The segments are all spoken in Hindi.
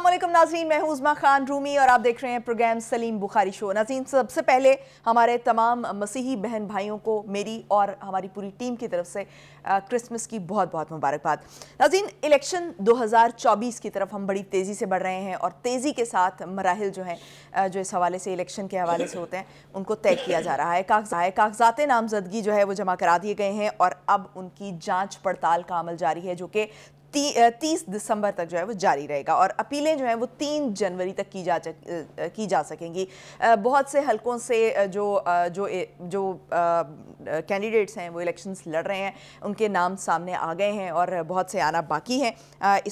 अल्लाम नाजीन मैं उज़मा ख़ान रूमी और आप देख रहे हैं प्रोग्राम सलीम बुखारी शो नाजीन सबसे पहले हमारे तमाम मसीही बहन भाइयों को मेरी और हमारी पूरी टीम की तरफ से क्रिसमस की बहुत बहुत मुबारकबाद नाजीन इलेक्शन 2024 की तरफ हम बड़ी तेज़ी से बढ़ रहे हैं और तेज़ी के साथ मराहल जो हैं जो इस हवाले से इलेक्शन के हवाले से होते हैं उनको तय किया जा रहा है कागजा है कागजात नामजदगी जो है वो जमा करा दिए गए हैं और अब उनकी जाँच पड़ताल का अमल जारी है जो कि ती, तीस दिसंबर तक जो है वो जारी रहेगा और अपीलें जो हैं वो तीन जनवरी तक की जा की जा सकेंगी बहुत से हलकों से जो जो जो कैंडिडेट्स हैं वो इलेक्शंस लड़ रहे हैं उनके नाम सामने आ गए हैं और बहुत से आना बाकी हैं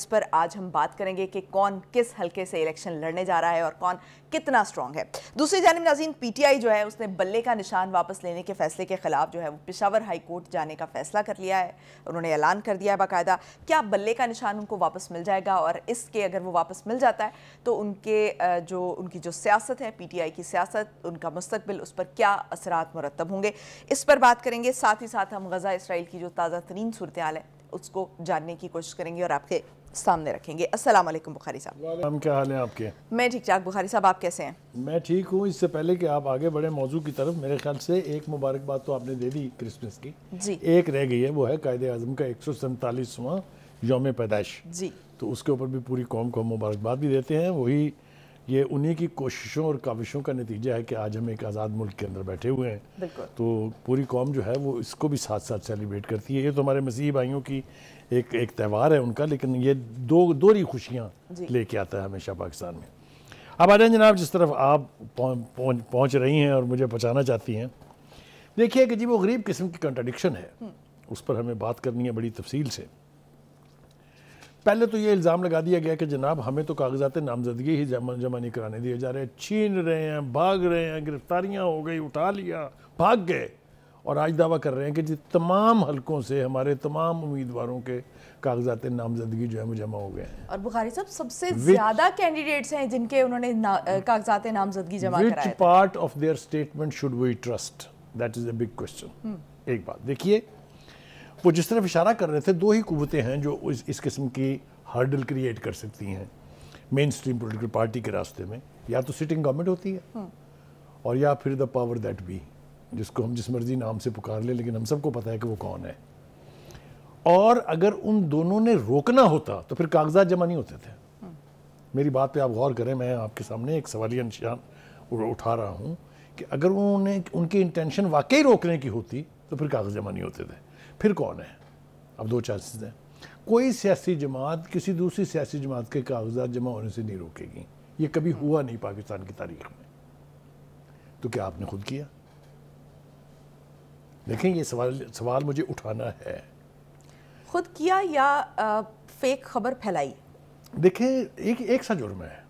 इस पर आज हम बात करेंगे कि कौन किस हलके से इलेक्शन लड़ने जा रहा है और कौन कितना स्ट्रॉन्ग है दूसरी जानब नाजीन पीटीआई जो है उसने बल्ले का निशान वापस लेने के फैसले के खिलाफ जो है वो पिशावर हाई कोर्ट जाने का फैसला कर लिया है उन्होंने ऐलान कर दिया है बाकायदा क्या बल्ले का निशान उनको वापस मिल जाएगा और इसके अगर वो वापस मिल जाता है तो उनके जो उनकी जो सियासत है पीटीआई की सियासत उनका मुस्तबिल उस पर क्या असरात मुरतब होंगे इस पर बात करेंगे साथ ही साथ हम गज़ा इसराइल की जो ताज़ा तरीन सूरत है उसको जानने की कोशिश करेंगे और आपके सामने रखेंगे अस्सलाम वालेकुम बुखारी साहब हम क्या हाल है आपके मैं ठीक ठाक बुखारी साहब आप कैसे हैं मैं ठीक हूँ इससे पहले कि आप आगे बढ़े मौजू की तरफ मेरे ख्याल से एक मुबारकबाद तो आपने दे दी क्रिसमस की जी एक रह गई है वो है कायद आजम का एक सौ सैंतालीसवां योम पैदाइश जी तो उसके ऊपर भी पूरी कौम को मुबारकबाद भी देते हैं वही ये उन्हीं की कोशिशों और काविशों का नतीजा है कि आज हम एक आज़ाद मुल्क के अंदर बैठे हुए हैं तो पूरी कौम जो है वो इसको भी साथ साथ सेलिब्रेट करती है ये तो हमारे मसीह भाइयों की एक एक त्यौहार है उनका लेकिन ये दो दोहरी खुशियाँ लेके आता है हमेशा पाकिस्तान में अब आ जनाब जिस तरफ आप पहुँच पहुँच रही हैं और मुझे पहुँचाना चाहती हैं देखिए कि जी वो गरीब किस्म की कंट्राडिक्शन है हम्म। उस पर हमें बात करनी है बड़ी तफसील से पहले तो ये इल्ज़ाम लगा दिया गया कि जनाब हमें तो कागजात नामजदगी ही जमा जमा नहीं कराने दिए जा रहे हैं छीन रहे हैं भाग रहे हैं गिरफ्तारियां हो गई उठा लिया भाग गए और आज दावा कर रहे हैं कि जी तमाम हलकों से हमारे तमाम उम्मीदवारों के कागजात नामजदगी जो है वो जमा हो गए हैं और बुखारी साहब सबसे ज्यादा कैंडिडेट्स हैं जिनके उन्होंने कागजात नामजदगी जमा कराए part of their statement should we trust that is a big question एक बात देखिए वो जिस तरफ इशारा कर रहे थे दो ही कुतें हैं जो इस, इस किस्म की हर्डल क्रिएट कर सकती हैं मेन स्ट्रीम पोलिटिकल पार्टी के रास्ते में या तो सिटिंग गवर्नमेंट होती है hmm. और या फिर द पावर दैट बी जिसको हम जिस मर्जी नाम से पुकार ले लेकिन हम सबको पता है कि वो कौन है और अगर उन दोनों ने रोकना होता तो फिर कागजात जमा नहीं होते थे मेरी बात पे आप गौर करें मैं आपके सामने एक सवाल निशान उठा रहा हूँ कि अगर उन्होंने उनकी इंटेंशन वाकई रोकने की होती तो फिर कागज जमा नहीं होते थे फिर कौन है अब दो चांसेस हैं कोई सियासी जमात किसी दूसरी सियासी जमात के कागजात जमा होने से नहीं रोकेगी ये कभी हुआ नहीं पाकिस्तान की तारीख में तो क्या आपने खुद किया देखें ये सवाल सवाल मुझे उठाना है खुद किया या आ, फेक खबर फैलाई देखें एक एक सा जुर्म है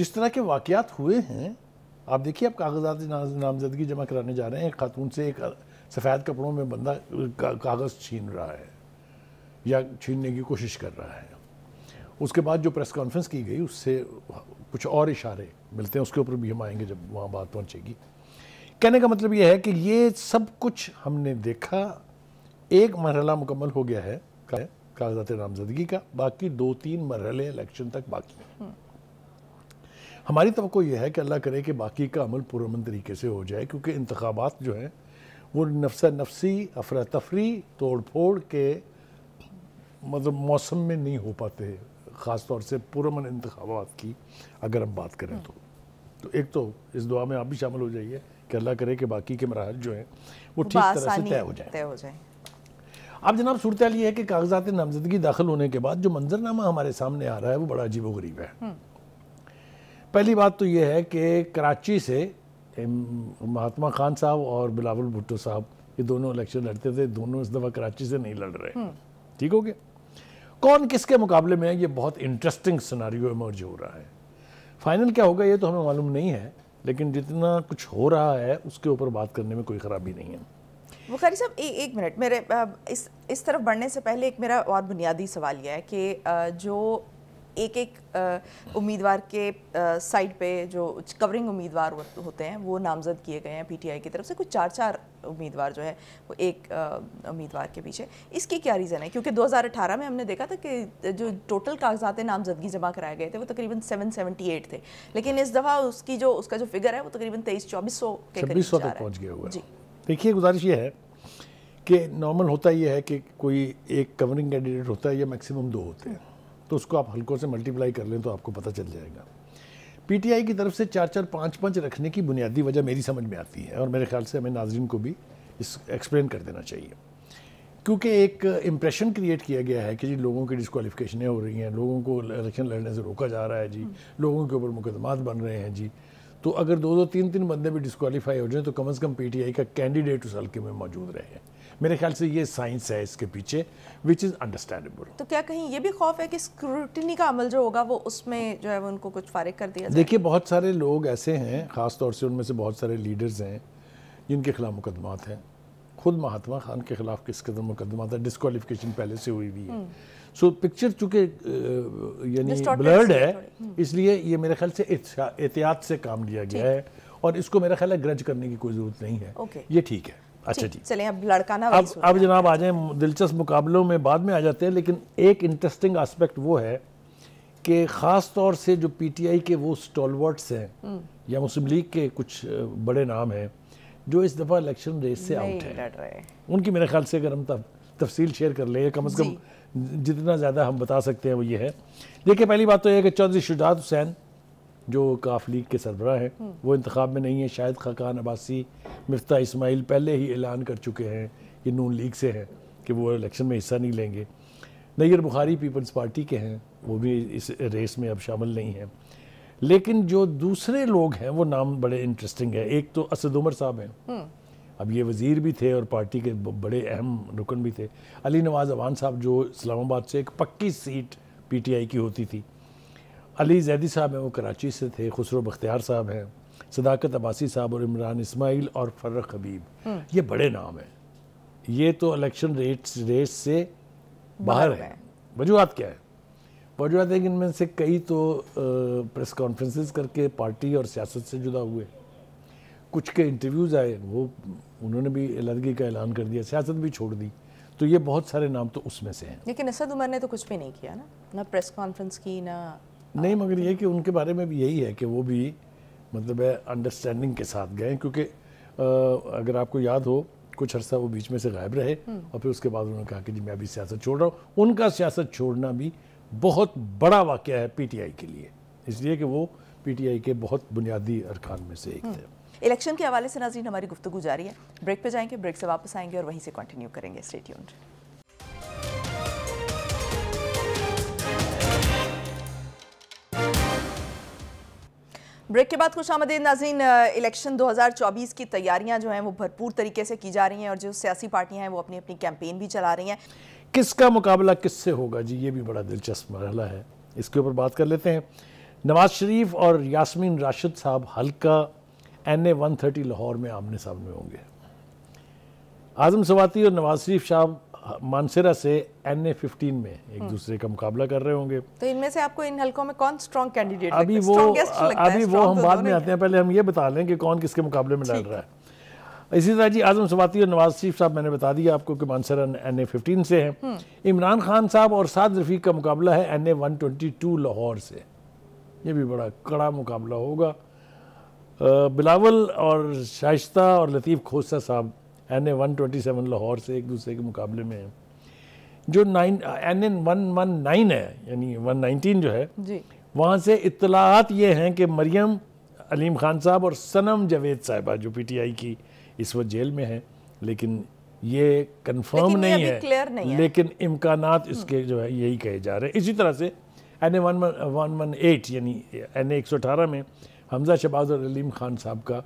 जिस तरह के वाकयात हुए हैं आप देखिए आप कागजात नामजदगी जमा कराने जा रहे हैं खातून से एक सफ़ेद कपड़ों में बंदा का, कागज़ छीन रहा है या छीनने की कोशिश कर रहा है उसके बाद जो प्रेस कॉन्फ्रेंस की गई उससे कुछ और इशारे मिलते हैं उसके ऊपर भी हम आएंगे जब वहाँ बात पहुँचेगी कहने का मतलब यह है कि ये सब कुछ हमने देखा एक मरहला मुकम्मल हो गया है कागजात नामजदगी का बाकी दो तीन मरहले इलेक्शन तक बाकी हैं हम्म। हमारी तो यह है कि अल्लाह करे कि बाकी का अमल पुरमन तरीके से हो जाए क्योंकि इंतबात जो हैं वो नफसा नफसी अफरा तफरी तोड़ फोड़ के मतलब मौसम में नहीं हो पाते ख़ास तौर से पुरमन इंतबात की अगर हम बात करें हम्म। तो तो एक तो इस दुआ में आप भी शामिल हो जाइए कि अल्लाह करे कि बाकी के मराहल जो हैं वो ठीक तरह से तय हो जाए तय हो जाए अब जनाब सूरत यह है कि कागजात नामजदगी दाखिल होने के बाद जो मंजरनामा हमारे सामने आ रहा है वो बड़ा अजीब गरीब है हम्म। पहली बात तो यह है कि कराची से महात्मा खान साहब और बिलावल भुट्टो साहब ये दोनों इलेक्शन लड़ते थे दोनों इस दफ़ा कराची से नहीं लड़ रहे हम्म। ठीक हो गया कौन किसके मुकाबले में है ये बहुत इंटरेस्टिंग सिनारियो इमर्ज हो रहा है फाइनल क्या होगा ये तो हमें मालूम नहीं है लेकिन जितना कुछ हो रहा है उसके ऊपर बात करने में कोई खराबी नहीं है बुखारी साहब एक मिनट मेरे इस इस तरफ बढ़ने से पहले एक मेरा और बुनियादी सवाल यह है कि जो एक एक उम्मीदवार के साइड पे जो कवरिंग उम्मीदवार होते हैं वो नामजद किए गए हैं पीटीआई की तरफ से कुछ चार चार उम्मीदवार जो है वो एक उम्मीदवार के पीछे इसकी क्या रीज़न है क्योंकि 2018 में हमने देखा था कि जो टोटल कागजात नामजदगी जमा कराए गए थे वो तकरीबन 778 थे लेकिन इस दफ़ा उसकी जो उसका जो फिगर है वो तकरीबन तेईस चौबीस सौ छब्बीस सौ तक पहुँच गया हुआ जी देखिए गुजारिश ये है कि नॉर्मल होता यह है कि कोई एक कवरिंग कैंडिडेट होता है या मैक्सिमम दो होते हैं तो उसको आप हल्कों से मल्टीप्लाई कर लें तो आपको पता चल जाएगा पीटीआई की तरफ से चार चार पाँच पाँच रखने की बुनियादी वजह मेरी समझ में आती है और मेरे ख्याल से हमें नाजरन को भी इस एक्सप्लेन कर देना चाहिए क्योंकि एक इम्प्रेशन क्रिएट किया गया है कि जी लोगों की डिस्कवालिफिकेशनें हो रही हैं लोगों को इलेक्शन लड़ने से रोका जा रहा है जी लोगों के ऊपर मुकदमात बन रहे हैं जी तो अगर दो दो तीन तीन बंदे भी डिस्कवालीफाई हो जाए तो कम अज़ कम पीटीआई का कैंडिडेट उस हल्के में मौजूद रहे मेरे ख्याल से ये साइंस है इसके पीछे विच इज़ अंडरस्टैंडेबल तो क्या कहीं ये भी खौफ है कि स्क्रूटनी का अमल जो होगा वो उसमें जो है वो उनको कुछ फारिग कर दिया देखिए बहुत सारे लोग ऐसे हैं ख़ास तौर से उनमें से बहुत सारे लीडर्स हैं जिनके खिलाफ मुकदमात हैं खुद महात्मा खान के खिलाफ किस कदम मुकदमा था डिस्कवालिफिकेशन पहले से हुई हुई है हम्म। सो पिक्चर चूंकि यानी ब्लर्ड है हम्म। इसलिए ये मेरे ख्याल से एहतियात से काम लिया गया है और इसको मेरा ख्याल है ग्रज करने की कोई जरूरत नहीं है ये ठीक है अच्छा जी चले अब लड़काना अब अब जनाब आ जाए दिलचस्प मुकाबलों में बाद में आ जाते हैं लेकिन एक इंटरेस्टिंग एस्पेक्ट वो है कि ख़ास तौर से जो पीटीआई के वो स्टॉलवर्ट्स हैं हम्म। या मुस्लिम लीग के कुछ बड़े नाम हैं जो इस दफ़ा इलेक्शन रेस से आउट है उनकी मेरे ख्याल से अगर हम तब तफसील शेयर कर लें कम अज़ कम जितना ज़्यादा हम बता सकते हैं वो ये है देखिए पहली बात तो यह है कि चौधरी शुजात हुसैन जो काफ लीग के सरबरा हैं हम्म। वो इंतखा में नहीं है शायद खाकान अब्बासी मफ्ता इसमाइल पहले ही ऐलान कर चुके हैं कि नून लीग से हैं कि वो इलेक्शन में हिस्सा नहीं लेंगे नैर बुखारी पीपल्स पार्टी के हैं वो भी इस रेस में अब शामिल नहीं हैं लेकिन जो दूसरे लोग हैं वो नाम बड़े इंटरेस्टिंग है एक तो असद उमर साहब हैं हम्म। अब ये वज़ीर भी थे और पार्टी के बड़े अहम रुकन भी थे अली नवाज़ अवान साहब जो इस्लामाबाद से एक पक्की सीट पीटीआई की होती थी अली जैदी साहब हैं वो कराची से थे खुसरो बख्तियार साहब हैं सदाकत अबासी साहब और इमरान इसमाइल और फर्र हबीब हम्म। ये बड़े नाम हैं ये तो इलेक्शन रेट रेस से बाहर है वजूहत क्या है वजूहत है कि इनमें से कई तो प्रेस कॉन्फ्रेंसिस करके पार्टी और सियासत से जुदा हुए कुछ के इंटरव्यूज़ आए वो उन्होंने भी अलहदगी का ऐलान कर दिया सियासत भी छोड़ दी तो ये बहुत सारे नाम तो उसमें से हैं लेकिन असद उमर ने तो कुछ भी नहीं किया ना ना प्रेस कॉन्फ्रेंस की ना नहीं मगर तो ये कि उनके बारे में भी यही है कि वो भी मतलब है अंडरस्टैंडिंग के साथ गए क्योंकि अगर आपको याद हो कुछ अरसा वो बीच में से गायब रहे हम्म। और फिर उसके बाद उन्होंने कहा कि जी मैं अभी सियासत छोड़ रहा हूँ उनका सियासत छोड़ना भी बहुत बड़ा वाक़ है पीटीआई के लिए इसलिए कि वो पीटीआई के बहुत बुनियादी अरकान में से एक हम्म। थे इलेक्शन के हवाले से नाजीन हमारी गुफ्तु जारी है ब्रेक पर जाएंगे ब्रेक से वापस आएंगे और वहीं से कंटिन्यू करेंगे स्टेट्यून्ड ब्रेक के बाद खुश आमदीन नाजीन इलेक्शन 2024 की तैयारियां जो हैं वो भरपूर तरीके से की जा रही हैं और जो सियासी पार्टियां हैं वो अपनी अपनी कैंपेन भी चला रही हैं किसका मुकाबला किससे होगा जी ये भी बड़ा दिलचस्प मरहला है इसके ऊपर बात कर लेते हैं नवाज शरीफ और यासमीन राशिद साहब हल्का N A one thirty Lahore में आमने सामने होंगे आजम सवाती और नवाज शरीफ शाह मानसरा से एन ए फिफ्टीन में एक हम्म। दूसरे का मुकाबला कर रहे होंगे तो इनमें से आपको इन हलकों में कौन स्ट्रॉन्ग कैंडिडेट अभी वो अभी वो हम तो बाद में आते हैं पहले हम ये बता लें कि कौन किसके मुकाबले में लड़ रहा है इसी तरह जी आजम सवाती और नवाज शरीफ साहब मैंने बता दिया आपको कि मानसरा एन ए फिफ्टीन से हैं हम्म। इमरान खान साहब और साद रफीक का मुकाबला है N A one twenty two Lahore से ये भी बड़ा कड़ा मुकाबला होगा बिलावल और शाइस्ता और लतीफ़ खोसा साहब N A one twenty seven Lahore से एक दूसरे के मुकाबले में है जो nine N N one one nine है यानी वन नाइनटीन जो है वहाँ से इतलात ये हैं कि मरियम अलीम खान साहब और सनम जावेद साहबा जो पी टी आई की इस वक्त जेल में है लेकिन ये कन्फर्म नहीं, है नहीं है लेकिन इम्कान हम्म। इसके जो है यही कहे जा रहे हैं इसी तरह से N A one one one eight यानी एन ए एक सौ अठारह में हमजा शबाज और अलीम खान साहब का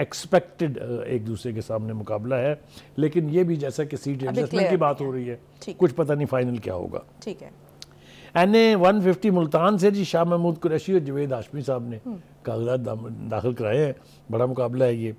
एक्सपेक्टेड एक दूसरे के सामने मुकाबला है लेकिन ये भी जैसा कि सीट एडजस्टमेंट की बात हो रही है कुछ पता नहीं फाइनल क्या होगा ठीक है N A one fifty Multan से जी शाह महमूद कुरैशी और जवेद आशमी साहब ने हम्म। कागजात दाखिल कराए हैं बड़ा मुकाबला है ये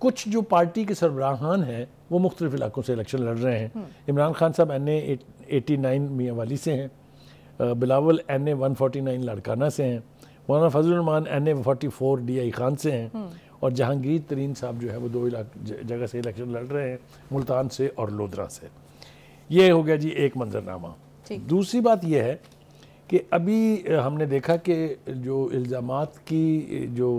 कुछ जो पार्टी के सरबराहान हैं वो मुख्तलिफ इलाकों से इलेक्शन लड़ रहे हैं हम्म। इमरान खान साहब एन एटी नाइन मियाँ वाली से हैं Bilawal N A one forty nine Larkana से हैं मौलाना Fazal Rehman N A forty four D I Khan से हैं हम्म। और जहांगीर तरीन साहब जो है वो दो जगह से इलेक्शन लड़ रहे हैं मुल्तान से और लोधरा से ये हो गया जी एक मंजरनामा दूसरी बात यह है कि अभी हमने देखा कि जो इल्ज़ाम की जो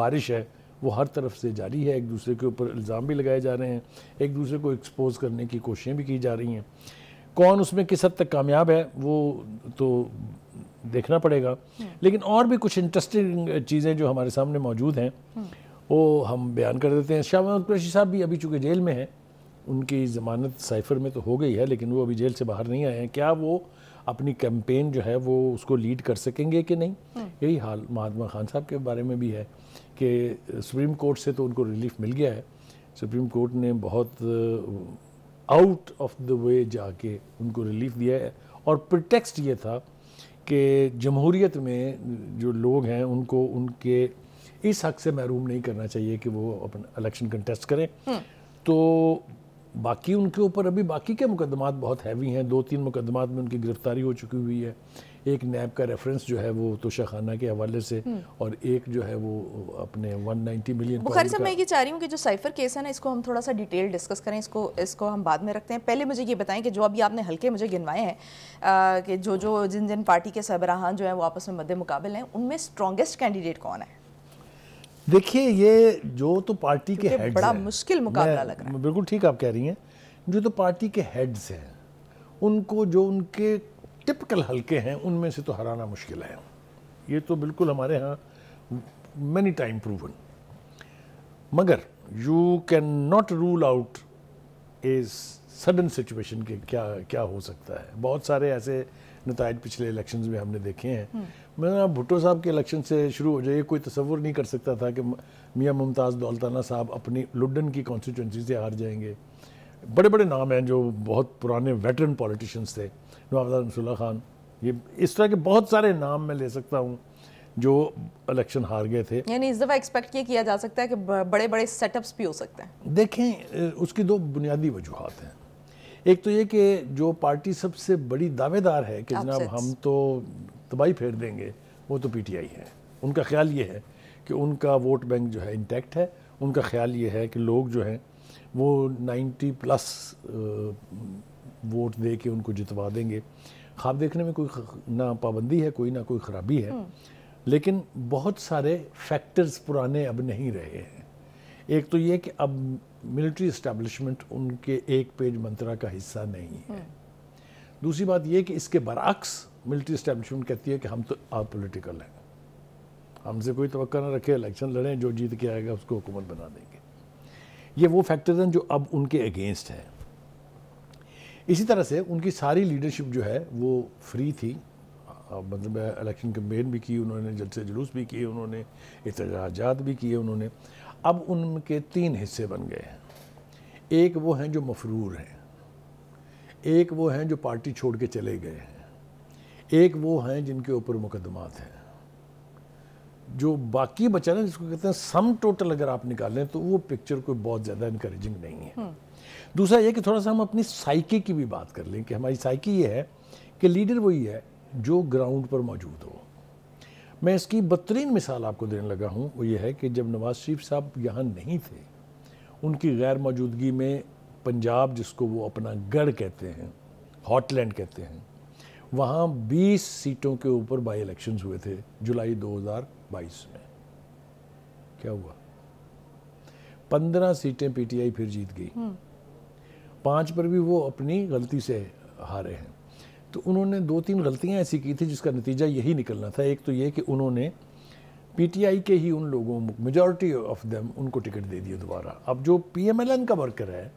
बारिश है वो हर तरफ से जारी है एक दूसरे के ऊपर इल्ज़ाम भी लगाए जा रहे हैं एक दूसरे को एक्सपोज करने की कोशिशें भी की जा रही हैं कौन उसमें किस हद तक कामयाब है वो तो देखना पड़ेगा हम्म। लेकिन और भी कुछ इंटरेस्टिंग चीज़ें जो हमारे सामने मौजूद हैं हम्म। वो हम बयान कर देते हैं शाह महमूद कुरैशी साहब भी अभी चूँकि जेल में हैं उनकी ज़मानत साइफर में तो हो गई है लेकिन वो अभी जेल से बाहर नहीं आए हैं क्या वो अपनी कैंपेन जो है वो उसको लीड कर सकेंगे कि नहीं हम्म। यही हाल महात्मा खान साहब के बारे में भी है कि सुप्रीम कोर्ट से तो उनको रिलीफ मिल गया है सुप्रीम कोर्ट ने बहुत आउट ऑफ द वे जाके उनको रिलीफ दिया है और प्रटेक्स्ट ये था कि जमहूरीत में जो लोग हैं उनको उनके इस हक से महरूम नहीं करना चाहिए कि वो अपना इलेक्शन कंटेस्ट करें हम्म। तो बाकी उनके ऊपर अभी बाकी के मुकदमात बहुत हैवी हैं दो तीन मुकदमात में उनकी गिरफ्तारी हो चुकी हुई है एक नैब का रेफरेंस जो है वो तोशा खाना के हवाले से हम्म। और एक जो है वो अपने 190 मिलियन बुखारी साहब मैं ये चाह रही हूँ कि जो साइफर केस है ना इसको हम थोड़ा सा डिटेल डिस्कस करें इसको इसको हम बाद में रखते हैं पहले मुझे ये बताएं कि जो अभी आपने हल्के मुझे गिनवाए हैं कि जो जो जिन जिन पार्टी के सरबराहान जो है वो आपस में मद्दे मुकाबले हैं उनमें स्ट्रॉगेस्ट कैंडिडेट कौन है देखिए ये जो तो पार्टी के हेड्स बड़ा मुश्किल मुकाबला लग रहा है बिल्कुल ठीक आप कह रही हैं जो तो पार्टी के हेड्स हैं उनको जो उनके टिपिकल हल्के हैं उनमें से तो हराना मुश्किल है ये तो बिल्कुल हमारे यहाँ मैनी टाइम प्रूवन मगर you can not rule out a sudden situation के क्या क्या हो सकता है बहुत सारे ऐसे नतज पिछले इलेक्शंस में हमने देखे हैं हम्म। ना भुट्टो साहब के इलेक्शन से शुरू हो जाए कोई तस्वुर नहीं कर सकता था कि मियाँ मुमताज़ दौलताना साहब अपनी लुडन की कॉन्स्टिट्यूंसी से हार जाएंगे बड़े बड़े नाम हैं जो बहुत पुराने वेटरन पॉलिटिशियंस थे नवाबदार खान ये इस तरह के बहुत सारे नाम मैं ले सकता हूँ जो इलेक्शन हार गए थे यानी इस दफ़ा एक्सपेक्ट ये किया जा सकता है कि बड़े बड़े सेटअप्स भी हो सकते हैं देखें उसकी दो बुनियादी वजूहत हैं एक तो ये कि जो पार्टी सबसे बड़ी दावेदार है कि जनाब हम तो तबाही फेर देंगे वो तो पीटीआई है उनका ख्याल ये है कि उनका वोट बैंक जो है इंटैक्ट है उनका ख्याल ये है कि लोग जो हैं वो 90 प्लस वोट दे के उनको जितवा देंगे ख्वाब देखने में कोई ना पाबंदी है कोई ना कोई ख़राबी है हम्म। लेकिन बहुत सारे फैक्टर्स पुराने अब नहीं रहे हैं एक तो ये कि अब मिलिट्री इस्टेब्लिशमेंट उनके एक पेज मंत्रा का हिस्सा नहीं है हम्म। दूसरी बात यह कि इसके बरक्स मिलिट्री स्टैब्लिशमेंट कहती है कि हम तो आप पोलिटिकल हैं हमसे कोई तो ना रखे इलेक्शन लड़ें जो जीत के आएगा उसको हुकूमत बना देंगे ये वो फैक्टर्स हैं जो अब उनके अगेंस्ट हैं इसी तरह से उनकी सारी लीडरशिप जो है वो फ्री थी मतलब इलेक्शन कम्पेन भी की उन्होंने जलसे जुलूस भी किए उन्होंने एहतजाजात भी किए उन्होंने अब उनके तीन हिस्से बन गए हैं एक वो हैं जो मफरूर हैं एक वो हैं जो पार्टी छोड़ के चले गए हैं एक वो हैं जिनके ऊपर मुकदमात हैं जो बाकी बचा ना जिसको कहते हैं सम टोटल अगर आप निकालें तो वो पिक्चर कोई बहुत ज़्यादा इंकरेजिंग नहीं है हम्म। दूसरा ये कि थोड़ा सा हम अपनी साइकी की भी बात कर लें कि हमारी साइकी ये है कि लीडर वही है जो ग्राउंड पर मौजूद हो मैं इसकी बदतरीन मिसाल आपको देने लगा हूँ वो ये है कि जब नवाज शरीफ साहब यहाँ नहीं थे उनकी गैर मौजूदगी में पंजाब जिसको वो अपना गढ़ कहते हैं हॉटलैंड कहते हैं वहाँ 20 सीटों के ऊपर बाई इलेक्शन हुए थे जुलाई 2022 में क्या हुआ 15 सीटें पीटीआई फिर जीत गई हम्म। पांच पर भी वो अपनी गलती से हारे हैं तो उन्होंने दो तीन गलतियां ऐसी की थी जिसका नतीजा यही निकलना था एक तो ये कि उन्होंने पीटीआई के ही उन लोगों मेजॉरिटी ऑफ देम उनको टिकट दे दिए दोबारा अब जो पीएमएलएन का वर्कर है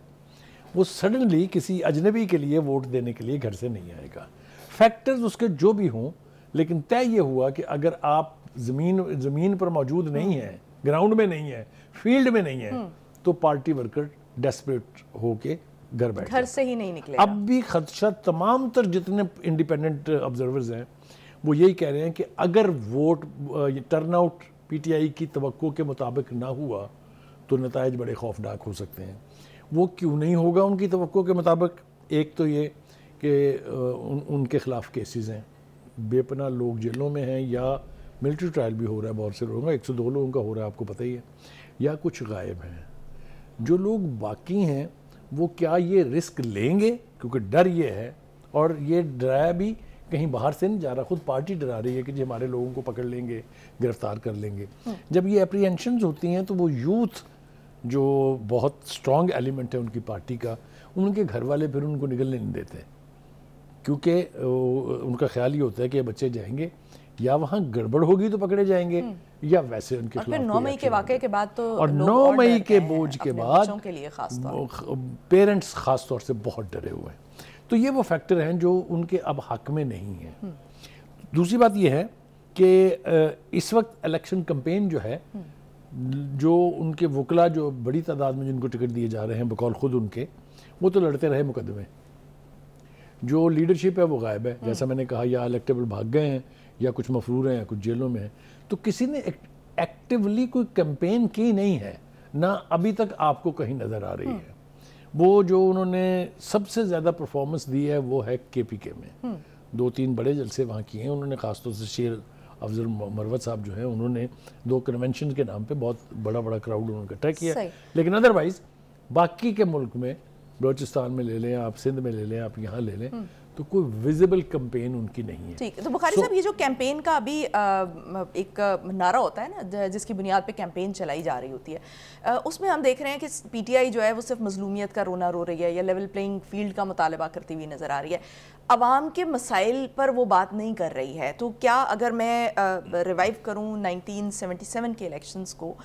वो सडनली किसी अजनबी के लिए वोट देने के लिए घर से नहीं आएगा फैक्टर्स उसके जो भी हों लेकिन तय ये हुआ कि अगर आप ज़मीन ज़मीन पर मौजूद नहीं हम्म। है ग्राउंड में नहीं है फील्ड में नहीं है हम्म। तो पार्टी वर्कर डेस्परेट होके घर बैठे घर से ही नहीं निकले अब भी खदशा तमाम तर जितने इंडिपेंडेंट ऑब्जर्वर्स हैं वो यही कह रहे हैं कि अगर वोट टर्न आउट पीटीआई की तो के मुताबिक ना हुआ तो नतज बड़े खौफनाक हो सकते हैं वो क्यों नहीं होगा उनकी तो के मुताबिक एक तो ये कि उन, उनके ख़िलाफ़ केसेस हैं बेपना लोग जेलों में हैं या मिलिट्री ट्रायल भी हो रहा है बहुत से लोगों का एक सौ दो लोगों का हो रहा है आपको पता ही है या कुछ गायब हैं जो लोग बाकी हैं वो क्या ये रिस्क लेंगे क्योंकि डर ये है और ये डराया भी कहीं बाहर से नहीं जा रहा खुद पार्टी डरा रही है कि जी हमारे लोगों को पकड़ लेंगे गिरफ्तार कर लेंगे हम्म। जब ये अप्रीहेंशन होती हैं तो वो यूथ जो बहुत स्ट्रॉन्ग एलिमेंट है उनकी पार्टी का उनके घर वाले फिर उनको निकलने नहीं देते क्योंकि उनका ख्याल ये होता है कि बच्चे जाएंगे या वहाँ गड़बड़ होगी तो पकड़े जाएंगे हम्म। या वैसे उनके और फिर नौ मई के वाक़े के बाद तो और नौ मई के बोझ के बाद के लिए पेरेंट्स खास तौर से बहुत डरे हुए हैं तो ये वो फैक्टर हैं जो उनके अब हक में नहीं है हम्म। दूसरी बात यह है कि इस वक्त इलेक्शन कंपेन जो है हम्म। जो उनके वकला जो बड़ी तादाद में जिनको टिकट दिए जा रहे हैं बकौल ख़ुद उनके वो तो लड़ते रहे मुकदमे जो लीडरशिप है वो गायब है हम्म। जैसा मैंने कहा या इलेक्टेबल भाग गए हैं या कुछ मफरूर हैं या कुछ जेलों में हैं तो किसी ने एक्टिवली कोई कैंपेन की नहीं है ना अभी तक आपको कहीं नज़र आ रही हम्म। है वो जो उन्होंने सबसे ज़्यादा परफॉर्मेंस दी है वो है के पी के में हम्म। दो तीन बड़े जलसे वहाँ किए हैं उन्होंने ख़ासतौर से शेर अफजल मरवत साहब जो हैं उन्होंने दो कन्वेंशन के नाम पे बहुत बड़ा बड़ा क्राउड उन्होंने इकट्ठा किया लेकिन अदरवाइज बाकी के मुल्क में बलोचिस्तान में ले लें आप सिंध में ले लें आप यहाँ ले लें हम्म। तो कोई विजिबल कैंपेन उनकी नहीं है ठीक तो बुखारी so, साहब ये जो कैंपेन का अभी एक नारा होता है ना जिसकी बुनियाद पे कैंपेन चलाई जा रही होती है उसमें हम देख रहे हैं कि पीटीआई जो है वो सिर्फ मजलूमियत का रोना रो रही है या लेवल प्लेइंग फील्ड का मुतालबा करती हुई नज़र आ रही है आवाम के मसाइल पर वो बात नहीं कर रही है तो क्या अगर मैं रिवाइव करूँ नाइनटीन के इलेक्शन को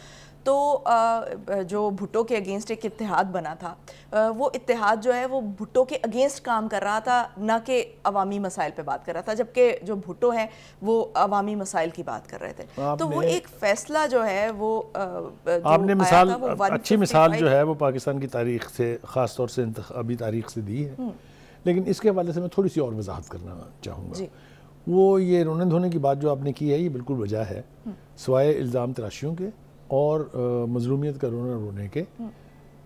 तो जो भुट्टो के अगेंस्ट एक इतिहाद बना था वो इतिहाद जो है वो भुट्टो के अगेंस्ट काम कर रहा था ना कि अवामी मसाइल पे बात कर रहा था जबकि जो भुट्टो हैं वो अवामी मसाइल की बात कर रहे थे तो, तो वो एक फैसला जो है वो जो आपने मिसाल अच्छी मिसाल जो है वो पाकिस्तान की तारीख से ख़ास तौर से अभी तारीख से दी है हम्म। लेकिन इसके हवाले से मैं थोड़ी सी और वजाहत करना चाहूँगा वो ये रोने धोने की बात जो आपने की है ये बिल्कुल वजह है हम्म। सवाए इल्ज़ाम तराशियों के और मजलूमियत का रोना रोने के हम्म।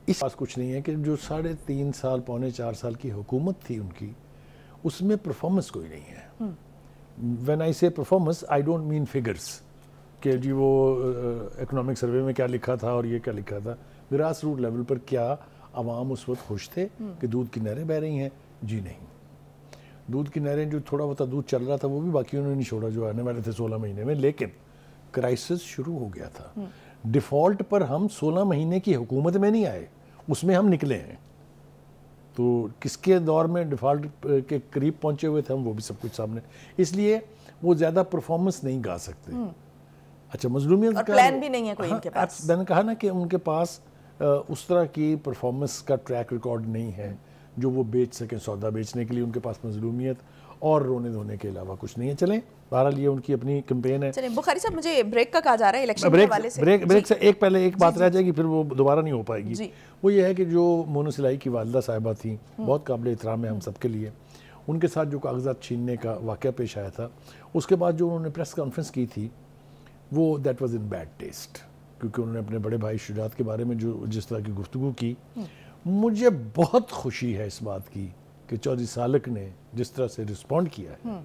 इस पास कुछ नहीं है कि जो साढ़े तीन साल पौने चार साल की हुकूमत थी उनकी उसमें परफॉर्मेंस कोई नहीं है when I say performance I don't mean figures कि जी वो इकोनॉमिक सर्वे में क्या लिखा था और ये क्या लिखा था ग्रास रूट लेवल पर क्या आवाम उस वक्त खुश थे हम्म। कि दूध की नहरें बह रही हैं जी नहीं दूध की नहरें जो थोड़ा बहुत दूध चल रहा था वो भी बाकी उन्होंने नहीं छोड़ा जो आने वाले थे सोलह महीने में लेकिन क्राइसिस शुरू हो गया था हम्म। डिफ़ॉल्ट पर हम 16 महीने की हुकूमत में नहीं आए उसमें हम निकले हैं तो किसके दौर में डिफ़ॉल्ट के करीब पहुंचे हुए थे हम वो भी सब कुछ सामने इसलिए वो ज़्यादा परफॉर्मेंस नहीं गा सकते हम्म। अच्छा मजलूमियत का प्लान भी नहीं है कोई हाँ, इनके पास मैंने कहा ना कि उनके पास उस तरह की परफॉर्मेंस का ट्रैक रिकॉर्ड नहीं है जो वो बेच सकें सौदा बेचने के लिए उनके पास मजलूमियत और रोने धोने के अलावा कुछ नहीं है चलें बहरहाल ये उनकी अपनी कैंपेन है बुखारी साहब मुझे ब्रेक का कहा जा रहा है इलेक्शन ब्रेक, से ब्रेक ब्रेक से एक पहले एक बात रह जाएगी फिर वो दोबारा नहीं हो पाएगी वो ये है कि जो मोनू सिलाई की वालदा साहिबा थी हम्म। बहुत काबिल एहतराम है हम हम्म। सब के लिए उनके साथ जो कागजात छीनने का वाक़ पेश आया था उसके बाद जो उन्होंने प्रेस कॉन्फ्रेंस की थी वो that was in bad taste क्योंकि उन्होंने अपने बड़े भाई शुजात के बारे में जो जिस तरह की गुफ्तु की हम्म। मुझे बहुत खुशी है इस बात की कि चौधरी सालक ने जिस तरह से रिस्पॉन्ड किया है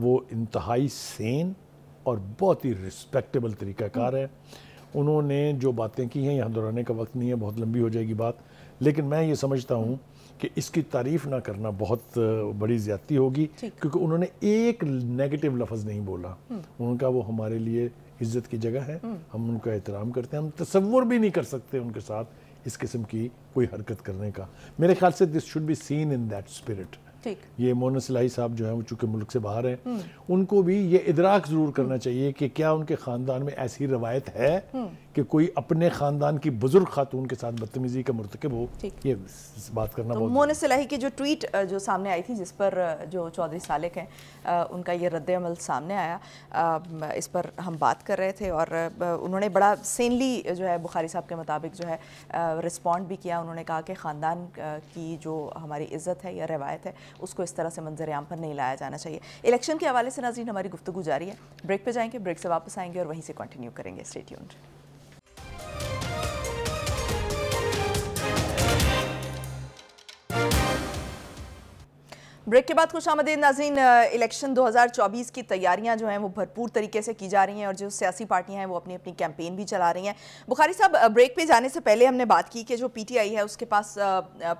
वो इंतहाई सेन और बहुत ही रिस्पेक्टेबल तरीक़ाकार है उन्होंने जो बातें की हैं यहाँ दोहराने का वक्त नहीं है बहुत लंबी हो जाएगी बात लेकिन मैं ये समझता हूँ कि इसकी तारीफ ना करना बहुत बड़ी ज़्यादती होगी क्योंकि उन्होंने एक नेगेटिव लफ्ज़ नहीं बोला हम्म। उनका वो हमारे लिए इज्जत की जगह है हम्म। हम उनका एहतराम करते हैं हम तस्वुर भी नहीं कर सकते उनके साथ इस किस्म की कोई हरकत करने का मेरे ख्याल से this should be seen in that spirit ये सिलाई साहब जो है वो चूँकि मुल्क से बाहर हैं हम्म। उनको भी ये इदराक ज़रूर करना चाहिए कि क्या उनके ख़ानदान में ऐसी रवायत है हम्म। कि कोई अपने ख़ानदान की बुज़ुर्ग खातून के साथ बदतमीज़ी का मरतकब हो ये बात करना तो सिलाई की जो ट्वीट जो सामने आई थी जिस पर जो चौधरी सालिक हैं उनका ये रद्द अमल सामने आया इस पर हम बात कर रहे थे और उन्होंने बड़ा सेनली जो है बुखारी साहब के मुताबिक जो है रिस्पॉन्ड भी किया उन्होंने कहा कि ख़ानदान की जो हमारी इज़्ज़त है या रवायत है उसको इस तरह से मंजर आम पर नहीं लाया जाना चाहिए इलेक्शन के हवाले से नाजीन हमारी गुफ्तु जारी है ब्रेक पर जाएंगे ब्रेक से वापस आएंगे और वहीं से कंटिन्यू करेंगे स्टेट यूनिट ब्रेक के बाद खुश आमदीन नाजीन इलेक्शन 2024 की तैयारियां जो हैं वो भरपूर तरीके से की जा रही हैं और जो सियासी पार्टियां हैं वो अपनी अपनी कैंपेन भी चला रही हैं बुखारी साहब ब्रेक पे जाने से पहले हमने बात की कि जो पीटीआई है उसके पास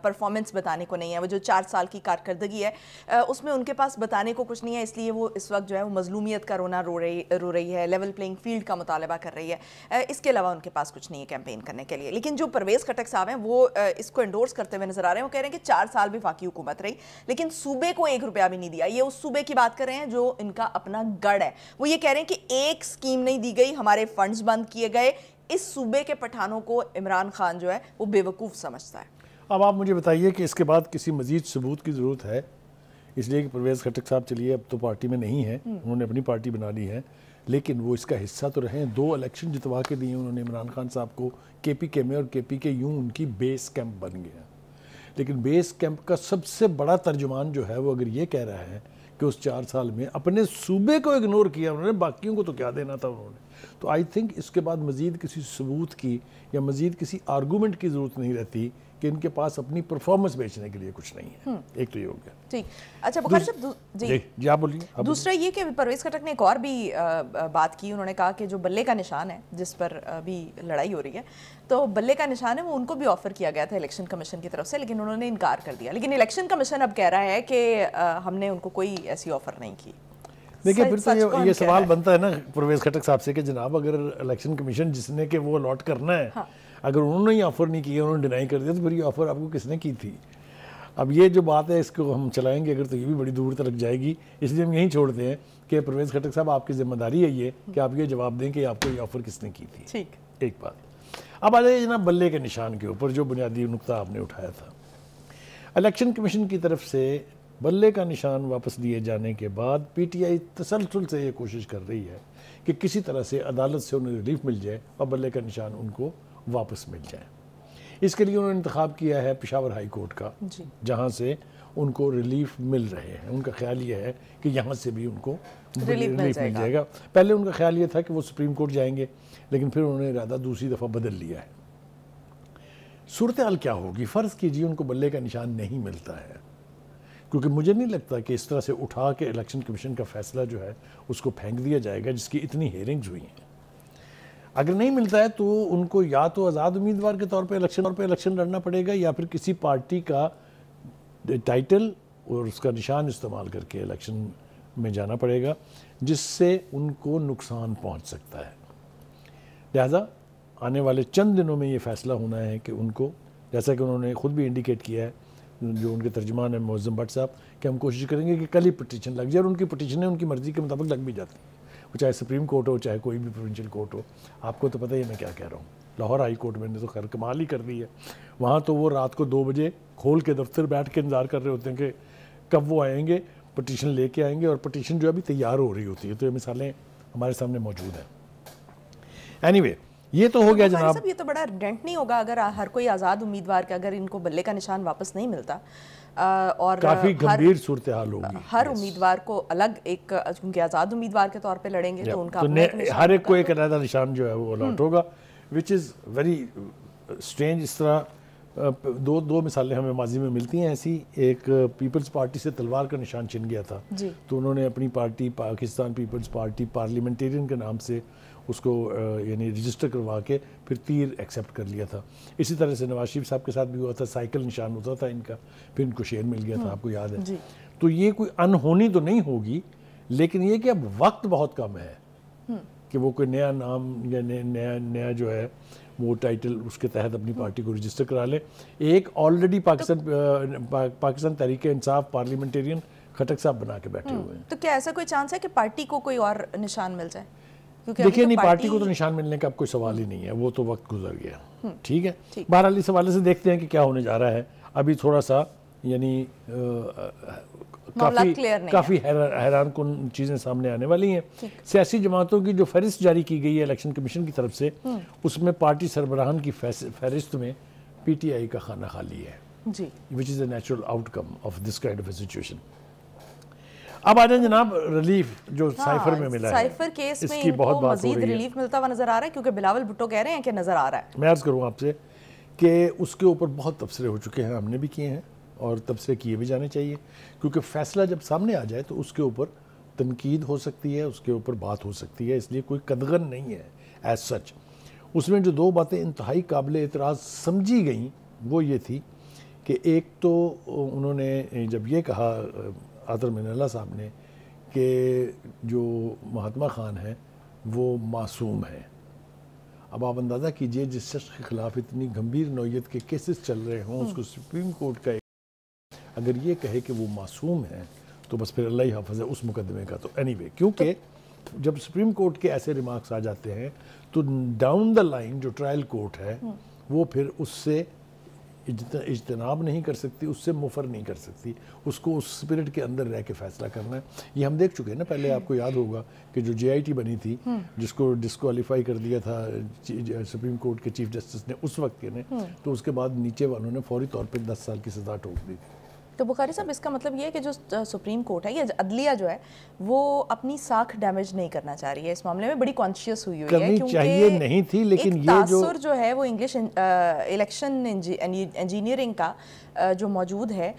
परफॉर्मेंस बताने को नहीं है वो जो चार साल की कारकर्दगी है उसमें उनके पास बताने को कुछ नहीं है इसलिए वो इस वक्त जो है वो मजलूमियत का रोना रो रही रो रही है लेवल प्लेइंग फील्ड का मुतालबा कर रही है इसके अलावा उनके पास कुछ नहीं है कैंपेन करने के लिए लेकिन जो परवेज़ खटक साहब हैं वो इसको इंडोर्स करते हुए नजर आ रहे हैं वो कह रहे हैं कि चार साल भी फाकी हुकूमत रही लेकिन सूबे सूबे को एक रुपया भी नहीं दिया ये उस सूबे की बात कर रहे हैं जो इनका अपना गढ़ है वो ये कह रहे हैं कि एक स्कीम नहीं दी गई हमारे फंड्स बंद किए गए इस सूबे के पठानों को इमरान खान जो है वो बेवकूफ़ समझता है अब आप मुझे बताइए कि इसके बाद किसी मजीद सबूत की ज़रूरत है इसलिए कि परवेज़ खटक साहब चलिए अब तो पार्टी में नहीं है हम्म। उन्होंने अपनी पार्टी बना ली है लेकिन वो इसका हिस्सा तो रहे हैं दो इलेक्शन जितवा के दिए उन्होंने इमरान खान साहब को के पी के में और के पी के यूँ उनकी बेस कैंप बन गया लेकिन बेस कैंप का सबसे बड़ा तर्जुमान जो है वो अगर ये कह रहा है कि उस चार साल में अपने सूबे को इग्नोर किया उन्होंने बाकियों को तो क्या देना था उन्होंने तो आई थिंक इसके बाद मज़ीद किसी सबूत की या मज़ीद किसी आर्गूमेंट की ज़रूरत नहीं रहती कि इनके पास अपनी परफॉर्मेंस बेचने के लिए कुछ नहीं है हम्म। एक तो ये हो गया ठीक अच्छा बुखार साहब जी जी आप बोलिए दूसरा ये कि परवेज खटक ने एक और भी बात की उन्होंने कहा कि जो बल्ले का निशान है जिस पर अभी लड़ाई हो रही है तो बल्ले का निशान है वो उनको भी ऑफर किया गया था इलेक्शन कमीशन की तरफ से लेकिन उन्होंने इनकार कर दिया लेकिन इलेक्शन कमीशन अब कह रहा है कि हमने उनको कोई ऐसी ऑफर नहीं की देखिए फिर तो ये ये सवाल है? बनता है ना प्रवेश खटक साहब से कि जनाब अगर इलेक्शन कमीशन जिसने के वो अलॉट करना है हाँ। अगर उन्होंने ही ऑफ़र नहीं किया उन्होंने डिनाई कर दिया तो फिर ये ऑफ़र आपको किसने की थी अब ये जो बात है इसको हम चलाएंगे अगर तो ये भी बड़ी दूर तक जाएगी इसलिए हम यहीं छोड़ते हैं कि प्रवेश खटक साहब आपकी जिम्मेदारी है ये कि आप ये जवाब दें कि आपको ये ऑफ़र किसने की थी ठीक एक बात अब आ जाइए जनाब बल्ले के निशान के ऊपर जो बुनियादी नुकता आपने उठाया था इलेक्शन कमीशन की तरफ से बल्ले का निशान वापस दिए जाने के बाद पीटीआई तसलसल से ये कोशिश कर रही है कि किसी तरह से अदालत से उन्हें रिलीफ मिल जाए और बल्ले का निशान उनको वापस मिल जाए इसके लिए उन्होंने इंतखब किया है पिशावर हाई कोर्ट का जहाँ से उनको रिलीफ मिल रहे हैं उनका ख्याल ये है कि यहाँ से भी उनको रिलीफ मिल जाएगा।, जाएगा पहले उनका ख्याल ये था कि वो सुप्रीम कोर्ट जाएंगे लेकिन फिर उन्होंने इरादा दूसरी दफ़ा बदल लिया है सूरत हाल क्या होगी फ़र्ज़ कीजिए उनको बल्ले का निशान नहीं मिलता है क्योंकि मुझे नहीं लगता कि इस तरह से उठा के इलेक्शन कमीशन का फैसला जो है उसको फेंक दिया जाएगा जिसकी इतनी हेयरिंग्स हुई हैं अगर नहीं मिलता है तो उनको या तो आज़ाद उम्मीदवार के तौर पे इलेक्शन और पे इलेक्शन लड़ना पड़ेगा या फिर किसी पार्टी का टाइटल और उसका निशान इस्तेमाल करके इलेक्शन में जाना पड़ेगा जिससे उनको नुकसान पहुंच सकता है लिहाजा आने वाले चंद दिनों में ये फैसला होना है कि उनको जैसा कि उन्होंने खुद भी इंडिकेट किया है जो उनके तर्जमान है मुजम भट्ट साहब कि हम कोशिश करेंगे कि कल ही पटिशन लग जाए और उनकी पटिशनें उनकी मर्ज़ी के मुताबिक लग भी जाती हैं वो चाहे सुप्रीम कोर्ट हो चाहे कोई भी प्रोविंशियल कोर्ट हो आपको तो पता ही मैं क्या कह रहा हूँ लाहौर हाई कोर्ट में तो खैर कमाल ही कर दी है वहाँ तो वो रात को दो बजे खोल के दफ्तर बैठ के इंतजार कर रहे होते हैं कि कब वो आएंगे पटिशन लेके आएंगे और पटिशन जो अभी तैयार हो रही होती है तो ये मिसालें हमारे सामने मौजूद हैं एनी anyway, ये तो हो गया जनाब ये तो बड़ा डेंट नहीं होगा अगर हर कोई आज़ाद उम्मीदवार का अगर इनको बल्ले का निशान वापस नहीं मिलता और काफी गंभीर सूरत हाल होगी हर उम्मीदवार को अलग एक क्योंकि आज़ाद उम्मीदवार के तौर पे लड़ेंगे तो उनका तो हर एक को एक अलहदा निशान जो है वो हम्म। अलॉट होगा विच इज़ वेरी स्ट्रेंज इस तरह uh, दो दो मिसालें हमें माजी में मिलती हैं ऐसी एक पीपल्स uh, पार्टी से तलवार का निशान छिन गया था तो उन्होंने अपनी पार्टी पाकिस्तान पीपल्स पार्टी पार्लियामेंटेरियन के नाम से उसको यानी रजिस्टर करवा के फिर तीर एक्सेप्ट कर लिया था इसी तरह से नवाज शरीफ साहब के साथ भी हुआ था साइकिल निशान होता था इनका फिर इनको शेर मिल गया था हाँ, आपको याद है तो ये कोई अनहोनी तो नहीं होगी लेकिन ये कि अब वक्त बहुत कम है हम्म। कि वो कोई नया नाम या नया नया जो है वो टाइटल उसके तहत अपनी पार्टी हम्म। को रजिस्टर करा ले एक ऑलरेडी तो पाकिस्तान तो, पाकिस्तान तरीके इंसाफ पार्लियामेंटेरियन खटक साहब बना के बैठे हम्म। हुए हैं तो क्या ऐसा कोई चांस है कि पार्टी को कोई और निशान मिल जाए देखिए तो नहीं पार्टी को तो निशान मिलने का अब कोई सवाल ही नहीं है वो तो वक्त गुजर गया हम्म, ठीक है बहरहाल इस हवाले से देखते हैं कि क्या होने जा रहा है अभी थोड़ा सा यानी काफ़ी काफ़ी हैरा, हैरान कुन चीज़ें सामने आने वाली हैं सियासी जमातों की जो फहरिस्त जारी की गई है इलेक्शन कमीशन की तरफ से हम्म। उसमें पार्टी सरबराहन की फहरिस्त में पीटीआई का खाना खाली है जी which is the natural outcome of this kind of a situation अब आ जाए जनाब रिलीफ जो हाँ, साइफर में मिला साइफर है, केस इसकी में बहुत बात मजीद रिलीफ मिलता हुआ नजर आ रहा है क्योंकि बिलावल भुट्टो कह रहे हैं कि नजर आ रहा है मैं अर्ज करूँ आपसे कि उसके ऊपर बहुत तबसरे हो चुके हैं हमने भी किए हैं और तबसरे किए भी जाने चाहिए क्योंकि फैसला जब सामने आ जाए तो उसके ऊपर तनकीद हो सकती है उसके ऊपर बात हो सकती है इसलिए कोई कदगन नहीं है एज सच उसमें जो दो बातें इंतहाई काबिल एतराज़ समझी गई वो ये थी कि एक तो उन्होंने जब ये कहा आदर मिनल्ला साहब ने कि जो महात्मा खान है वो मासूम है अब आप अंदाज़ा कीजिए जिस शख्स के ख़िलाफ़ इतनी गंभीर नौीयत के केसेस चल रहे हों उसको हम्म। सुप्रीम कोर्ट का एक अगर ये कहे कि वो मासूम है तो बस फिर अल्लाह ही हाफज है उस मुकदमे का तो एनी anyway, क्योंकि जब सुप्रीम कोर्ट के ऐसे रिमार्क्स आ जाते हैं तो डाउन द लाइन जो ट्रायल कोर्ट है हम्म। वो फिर उससे इजतनाब नहीं कर सकती उससे मुफर नहीं कर सकती उसको उस स्पिरिट के अंदर रह के फैसला करना है ये हम देख चुके हैं ना पहले हम्म। आपको याद होगा कि जो जेआईटी बनी थी हम्म। जिसको डिसकॉलीफाई कर दिया था सुप्रीम कोर्ट के चीफ जस्टिस ने उस वक्त के ने हम्म। तो उसके बाद नीचे वालों ने फौरी तौर पर दस साल की सजा ठोक दी थी तो बुखारी साहब इसका मतलब ये है कि जो सुप्रीम कोर्ट है या अदलिया जो है वो अपनी साख डैमेज नहीं करना चाह रही है इस मामले में बड़ी कॉन्शियस हुई हुई है चाहिए नहीं थी लेकिन ये जो जो है वो इंग्लिश इलेक्शन इंजीनियरिंग का जो मौजूद है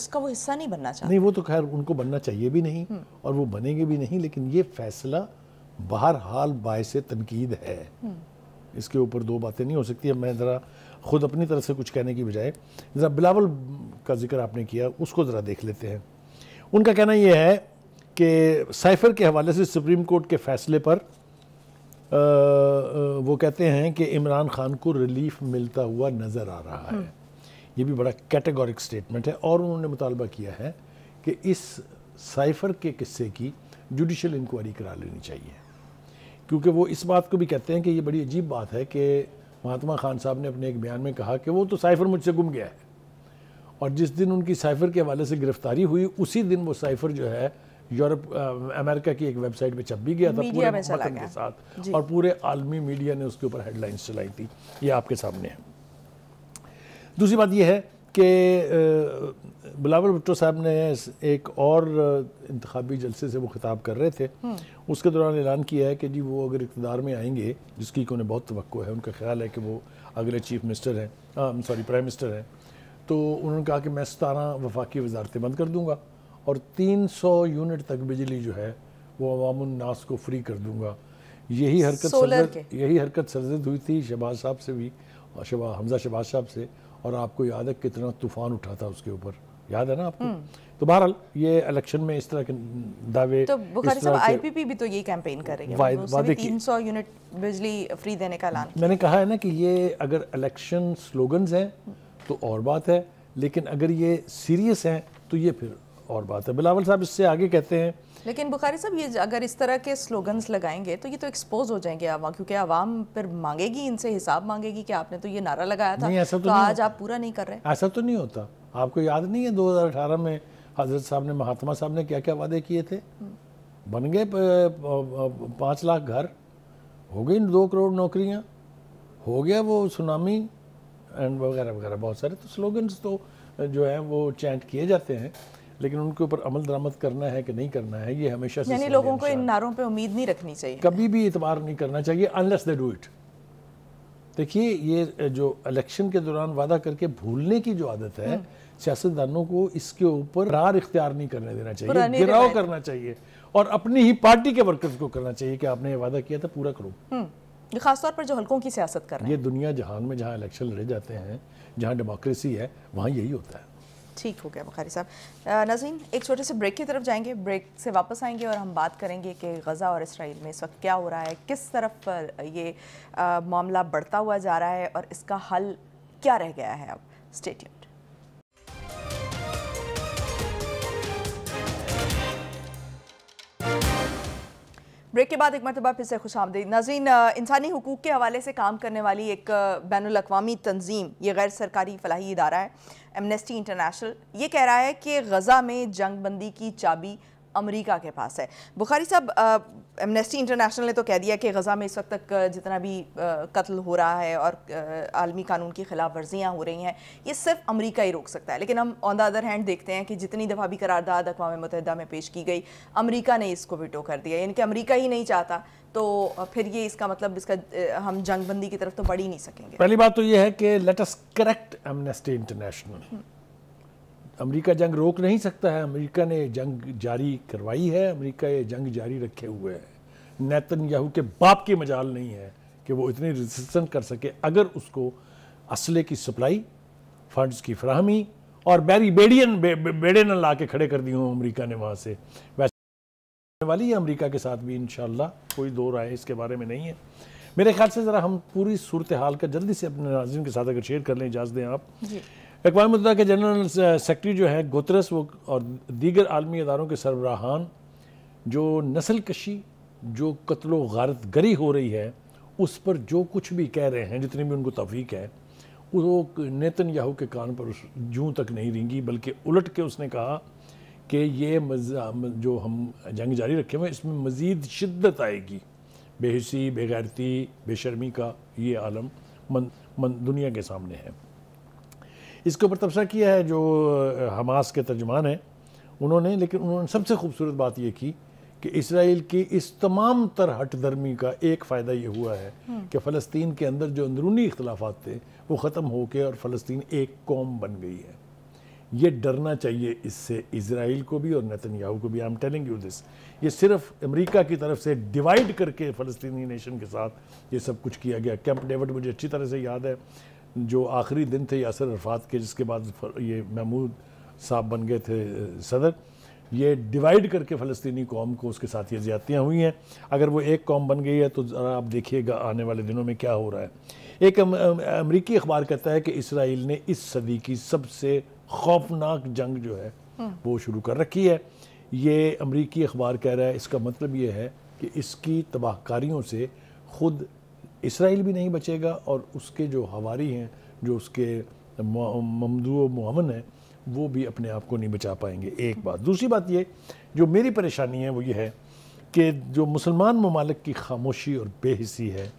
उसका वो हिस्सा नहीं बनना चाहिए नहीं वो तो खैर उनको बनना चाहिए भी नहीं हम्म। और वो बनेंगे भी नहीं लेकिन ये फैसला बहर बहरहाल बायस तनकीद है हम्म। इसके ऊपर दो बातें नहीं हो सकती है मैं ज़रा खुद अपनी तरफ से कुछ कहने की बजाय ज़रा बिलावल का जिक्र आपने किया उसको ज़रा देख लेते हैं उनका कहना यह है कि साइफर के हवाले से सुप्रीम कोर्ट के फैसले पर आ, वो कहते हैं कि इमरान खान को रिलीफ मिलता हुआ नज़र आ रहा है हम्म। ये भी बड़ा कैटेगोरिक स्टेटमेंट है और उन्होंने मुतालबा किया है कि इस साइफर के किस्से की जुडिशल इंक्वायरी करा लेनी चाहिए क्योंकि वो इस बात को भी कहते हैं कि ये बड़ी अजीब बात है कि महात्मा खान साहब ने अपने एक बयान में कहा कि वो तो साइफर मुझसे गुम गया है और जिस दिन उनकी साइफर के हवाले से गिरफ्तारी हुई उसी दिन वो साइफर जो है यूरोप अमेरिका की एक वेबसाइट पे छप भी गया था पूरे मतन के साथ और पूरे आलमी मीडिया ने उसके ऊपर हेडलाइंस चलाई थी ये आपके सामने है दूसरी बात यह है कि बिलावल भुट्टो साहब ने एक और इंतबी जलसे से वो खिताब कर रहे थे हम्म। उसके दौरान ऐलान किया है कि जी वो अगर इकतदार में आएंगे जिसकी उन्हें बहुत तो है उनका ख्याल है कि वो अगले चीफ मिनिस्टर हैं सॉरी प्राइम मिनिस्टर हैं तो उन्होंने कहा कि मैं सतारह वफाकी वजारतें बंद कर दूँगा और तीन सौ यूनिट तक बिजली जो है वो अवामनास को फ्री कर दूँगा यही हरकत यही हरकत सरजद हुई थी शहबाज साहब से भी शबा हमजा शहबाज साहब से और आपको याद है कितना तूफान उठा था उसके ऊपर याद है ना आपको तो बहरहाल ये इलेक्शन में इस तरह के दावे तो आईपीपी भी तो यही कैंपेन कर रही है तीन सौ यूनिट बिजली फ्री देने का ऐलान मैंने कहा है ना कि ये अगर इलेक्शन स्लोगन हैं तो और बात है लेकिन अगर ये सीरियस हैं तो ये फिर और बात है बिलावल साहब इससे आगे कहते हैं लेकिन बुखारी साहब ये अगर इस तरह के स्लोगन्स लगाएंगे तो ये तो एक्सपोज हो जाएंगे आवाम क्योंकि आवाम फिर मांगेगी इनसे हिसाब मांगेगी कि आपने तो ये नारा लगाया था ऐसा तो, तो आज आप पूरा नहीं कर रहे ऐसा तो नहीं होता आपको याद नहीं है अठारह में हजरत साहब ने महात्मा साहब ने क्या क्या वादे किए थे हम्म। बन गए पाँच लाख घर हो गई दो करोड़ नौकरियाँ हो गया वो सुनामी एंड वगैरह वगैरह बहुत सारे तो स्लोगन्स तो जो है वो चैंट किए जाते हैं लेकिन उनके ऊपर अमल दरामद करना है कि नहीं करना है ये हमेशा यानी लोगों को इन नारों पे उम्मीद नहीं रखनी चाहिए कभी भी इतबार नहीं करना चाहिए अनलेस दे डू इट देखिए ये जो इलेक्शन के दौरान वादा करके भूलने की जो आदत है हम्म। सियासतदानों को इसके ऊपर रार इख्तियार नहीं करने देना चाहिए गिराव करना चाहिए और अपनी ही पार्टी के वर्कर्स को करना चाहिए कि आपने ये वादा किया था पूरा करो हम्म, खासतौर पर जो हल्कों की सियासत कर रहे हैं ये दुनिया जहान में जहाँ इलेक्शन लड़े जाते हैं जहाँ डेमोक्रेसी है वहाँ यही होता है ठीक हो गया बुखारी साहब नाजीन एक छोटे से ब्रेक की तरफ जाएंगे ब्रेक से वापस आएंगे और हम बात करेंगे कि गज़ा और इसराइल में इस वक्त क्या हो रहा है किस तरफ ये आ, मामला बढ़ता हुआ जा रहा है और इसका हल क्या रह गया है अब स्टेटमेंट ब्रेक के बाद एक मरतबा फिर से खुश आमदी नाजीन इंसानी हकूक़ के हवाले से काम करने वाली एक बैन अवी तंजीम ये गैर सरकारी फलाही इदारा है एमनेस्टी इंटरनेशनल ये कह रहा है कि गज़ा में जंग बंदी की चाबी अमेरिका के पास है बुखारी साहब एमनेस्टी इंटरनेशनल ने तो कह दिया कि गज़ा में इस वक्त तक जितना भी कत्ल हो रहा है और आलमी कानून की खिलाफ वर्जियाँ हो रही हैं ये सिर्फ अमेरिका ही रोक सकता है लेकिन हम ऑन द अदर हैंड देखते हैं कि जितनी दफ़ा भी करारदाद अकवा मुतहदा में पेश की गई अमरीका ने इसको विटो कर दिया यानी कि अमरीका ही नहीं चाहता तो फिर ये इसका मतलब इसका हम जंगबंदी की तरफ तो बढ़ ही नहीं सकेंगे पहली बात तो ये है कि let us correct Amnesty International America जंग रोक नहीं सकता है अमेरिका ने जंग जारी करवाई है अमेरिका ये जंग जारी रखे हुए है नैतन याहू के बाप की मजाल नहीं है कि वो इतनी रिजिस्टेंस कर सके अगर उसको असले की सप्लाई फंड्स की फ्राहमी और बैरी बेडियन बे, बे, बेडेन ला के खड़े कर दिए हों अमरीका ने वहाँ से वैसे वाली है अमरीका के साथ भी इन कोई दो राय इसके बारे में नहीं है मेरे ख्याल से ज़रा हम पूरी सूरत हाल का जल्दी से अपने नाजिम के साथ अगर शेयर कर लें इजाज़ दें आप अकवा मुतदा के जनरल सेक्रटरी जो है गोतरस व और दीगर आलमी इदारों के सरबराहान जो नस्ल कशी जो कत्लो गारत गरी हो रही है उस पर जो कुछ भी कह रहे हैं जितनी भी उनको तफीक है वो नेतन याहू के कान पर जूं तक नहीं रेंगी बल्कि उलट के उसने कहा कि ये जो हम जंग जारी रखे हुए इसमें मज़ीद शिद्दत आएगी बेहसी बेगैरती बेशर्मी का ये आलम मन, मन दुनिया के सामने है इसके ऊपर तबसा किया है जो हमास के तर्जमान हैं उन्होंने लेकिन उन्होंने सबसे खूबसूरत बात यह की कि इसराइल की इस तमाम तर हट धर्मी का एक फ़ायदा ये हुआ है हम्म। कि फ़लस्तीन के अंदर जो अंदरूनी इख्तलाफात थे वो ख़त्म होकर और फ़लस्तीन एक कौम बन गई है ये डरना चाहिए इससे इसराइल को भी और नतनयाहू को भी I am telling you this ये सिर्फ अमेरिका की तरफ से डिवाइड करके फ़लस्तनी नेशन के साथ ये सब कुछ किया गया कैंप डेविड मुझे अच्छी तरह से याद है जो आखिरी दिन थे यासर अरफात के जिसके बाद ये महमूद साहब बन गए थे सदर ये डिवाइड करके फ़लस्तनी कौम को उसके साथ ये ज़्यादतियाँ हुई हैं अगर वो एक कौम बन गई है तो ज़रा आप देखिएगा आने वाले दिनों में क्या हो रहा है एक अमरीकी अखबार कहता है कि इसराइल ने इस सदी की सबसे खौफनाक जंग जो है वो शुरू कर रखी है ये अमरीकी अखबार कह रहा है इसका मतलब ये है कि इसकी तबाहकारियों से खुद इसराइल भी नहीं बचेगा और उसके जो हवारी हैं जो उसके ममदू मुहमन हैं वो भी अपने आप को नहीं बचा पाएंगे एक बात दूसरी बात ये जो मेरी परेशानी है वो ये है कि जो मुसलमान ममालक की खामोशी और बेहिसी है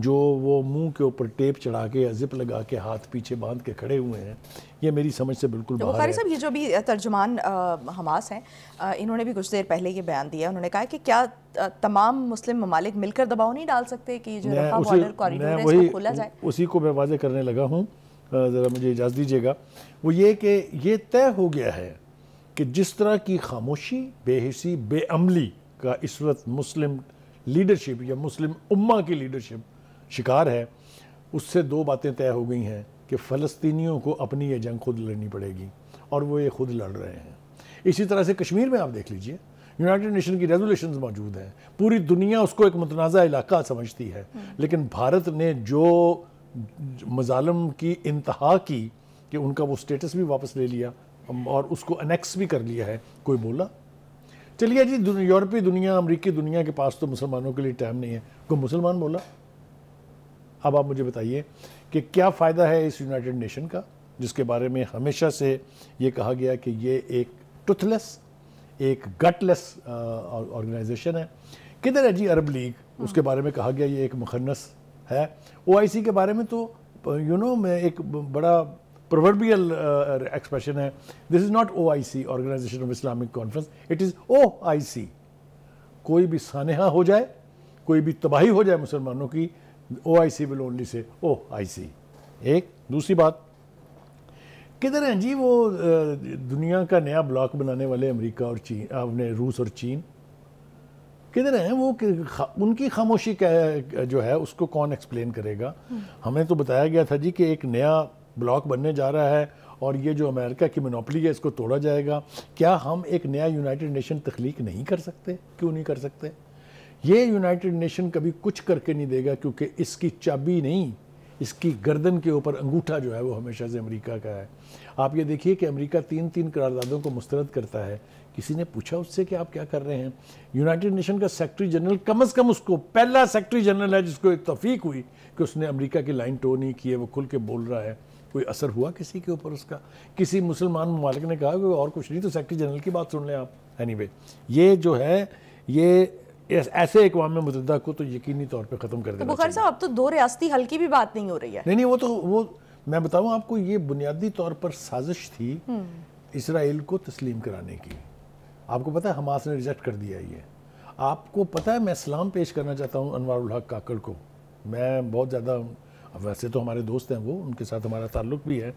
जो वो मुंह के ऊपर टेप चढ़ा के या जिप लगा के हाथ पीछे बांध के खड़े हुए हैं ये मेरी समझ से बिल्कुल तो बाहर साहब ये जो भी तर्जुमान हमास हैं इन्होंने भी कुछ देर पहले ये बयान दिया उन्होंने कहा कि क्या तमाम मुस्लिम ममालिक मिलकर दबाव नहीं डाल सकते कि जो उसी, है इसको खोला जाए उसी को मैं वाजे करने लगा हूँ ज़रा मुझे इजाज़त दीजिएगा वो ये कि ये तय हो गया है कि जिस तरह की खामोशी बेहसी बेअमली का इस वक्त मुस्लिम लीडरशिप या मुस्लिम उम्मा की लीडरशिप शिकार है उससे दो बातें तय हो गई हैं कि फ़लस्तीनियों को अपनी ये जंग खुद लड़नी पड़ेगी और वो ये खुद लड़ रहे हैं इसी तरह से कश्मीर में आप देख लीजिए यूनाइटेड नेशन की रेजोल्यूशन मौजूद हैं पूरी दुनिया उसको एक मतनाज़ा इलाका समझती है लेकिन भारत ने जो मजालम की इंतहा की कि उनका वो स्टेटस भी वापस ले लिया और उसको अनेक्स भी कर लिया है कोई बोला चलिए जी यूरोपीय दुनिया अमरीकी दुनिया के पास तो मुसलमानों के लिए टाइम नहीं है कोई मुसलमान बोला अब आप मुझे बताइए कि क्या फ़ायदा है इस यूनाइटेड नेशन का जिसके बारे में हमेशा से ये कहा गया कि ये एक टुथलेस एक गटलेस ऑर्गेनाइजेशन है किधर है जी अरब लीग हाँ। उसके बारे में कहा गया ये एक मुखनस है ओ के बारे में तो यू नो मैं एक बड़ा प्रोवर्बियल uh, है this is not O I C organization of Islamic conference it is O I C कोई भी सानहा हो जाए कोई भी तबाही हो जाए मुसलमानों की ओ I C will only say O I सी एक दूसरी बात किधर हैं जी वो दुनिया का नया ब्लॉक बनाने वाले अमेरिका और चीन अपने रूस और चीन किधर हैं वो खा, उनकी खामोशी क्या जो है उसको कौन एक्सप्लेन करेगा हम्म। हमें तो बताया गया था जी कि एक नया ब्लॉक बनने जा रहा है और ये जो अमेरिका की मोनोपली है इसको तोड़ा जाएगा क्या हम एक नया यूनाइटेड नेशन तख्लीक नहीं कर सकते क्यों नहीं कर सकते ये यूनाइटेड नेशन कभी कुछ करके नहीं देगा क्योंकि इसकी चाबी नहीं इसकी गर्दन के ऊपर अंगूठा जो है वो हमेशा से अमेरिका का है आप ये देखिए कि अमेरिका तीन तीन करारदादों को मुस्तरद करता है किसी ने पूछा उससे कि आप क्या कर रहे हैं यूनाइटेड नेशन का सेक्रेटरी जनरल कम अज़ कम उसको पहला सेक्रेटरी जनरल है जिसको एक तफीक हुई कि उसने अमरीका की लाइन टो नहीं की है वो खुल के बोल रहा है कोई असर हुआ किसी के ऊपर उसका किसी मुसलमान ममालिक ने कहा कि और कुछ नहीं तो सेक्रेटरी जनरल की बात सुन लें आप एनी anyway, ये जो है ये ऐसे अकवाम मुतदा को तो यकीनी तौर पर ख़त्म कर तो देना बुखार साहब अब तो दो रियाती हल की भी बात नहीं हो रही है नहीं नहीं वो तो वो मैं बताऊँ आपको ये बुनियादी तौर पर साजिश थी हम्म। इसराइल को तस्लीम कराने की आपको पता है हमास ने रिजेक्ट कर दिया ये आपको पता है मैं सलाम पेश करना चाहता हूँ अनवारुल हक काकड़ को मैं बहुत ज़्यादा अब वैसे तो हमारे दोस्त हैं वो उनके साथ हमारा ताल्लुक भी है